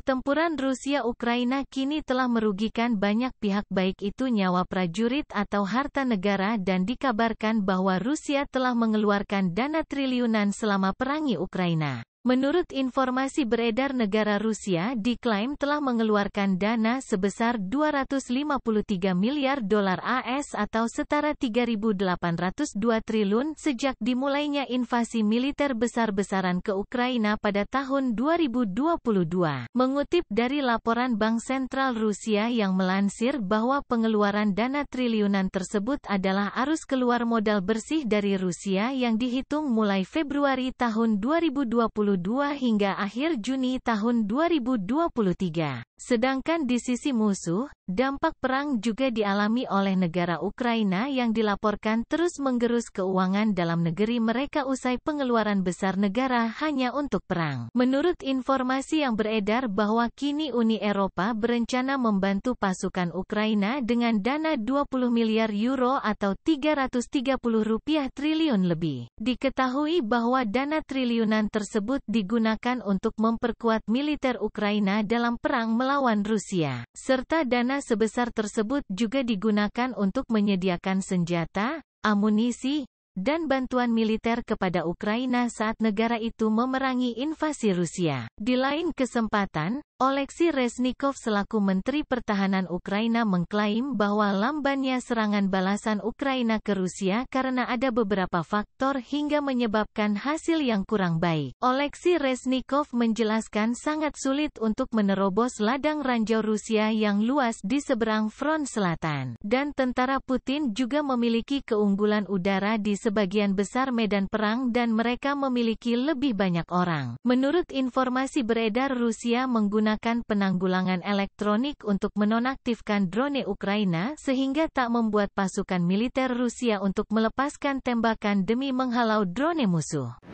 Pertempuran Rusia-Ukraina kini telah merugikan banyak pihak baik itu nyawa prajurit atau harta negara dan dikabarkan bahwa Rusia telah mengeluarkan dana triliunan selama perangi Ukraina. Menurut informasi beredar negara Rusia diklaim telah mengeluarkan dana sebesar 253 miliar dolar AS atau setara 3.802 triliun sejak dimulainya invasi militer besar-besaran ke Ukraina pada tahun 2022. Mengutip dari laporan Bank Sentral Rusia yang melansir bahwa pengeluaran dana triliunan tersebut adalah arus keluar modal bersih dari Rusia yang dihitung mulai Februari tahun 2020 hingga akhir Juni tahun 2023. Sedangkan di sisi musuh, dampak perang juga dialami oleh negara Ukraina yang dilaporkan terus menggerus keuangan dalam negeri mereka usai pengeluaran besar negara hanya untuk perang. Menurut informasi yang beredar bahwa kini Uni Eropa berencana membantu pasukan Ukraina dengan dana 20 miliar euro atau 330 rupiah triliun lebih. Diketahui bahwa dana triliunan tersebut tersebut digunakan untuk memperkuat militer Ukraina dalam perang melawan Rusia, serta dana sebesar tersebut juga digunakan untuk menyediakan senjata, amunisi, dan bantuan militer kepada Ukraina saat negara itu memerangi invasi Rusia. Di lain kesempatan, Oleksi Resnikov selaku Menteri Pertahanan Ukraina mengklaim bahwa lambannya serangan balasan Ukraina ke Rusia karena ada beberapa faktor hingga menyebabkan hasil yang kurang baik. Oleksi Resnikov menjelaskan sangat sulit untuk menerobos ladang ranjau Rusia yang luas di seberang front selatan. Dan tentara Putin juga memiliki keunggulan udara di sebagian besar medan perang dan mereka memiliki lebih banyak orang. Menurut informasi beredar Rusia menggunakan menggunakan penanggulangan elektronik untuk menonaktifkan drone Ukraina sehingga tak membuat pasukan militer Rusia untuk melepaskan tembakan demi menghalau drone musuh.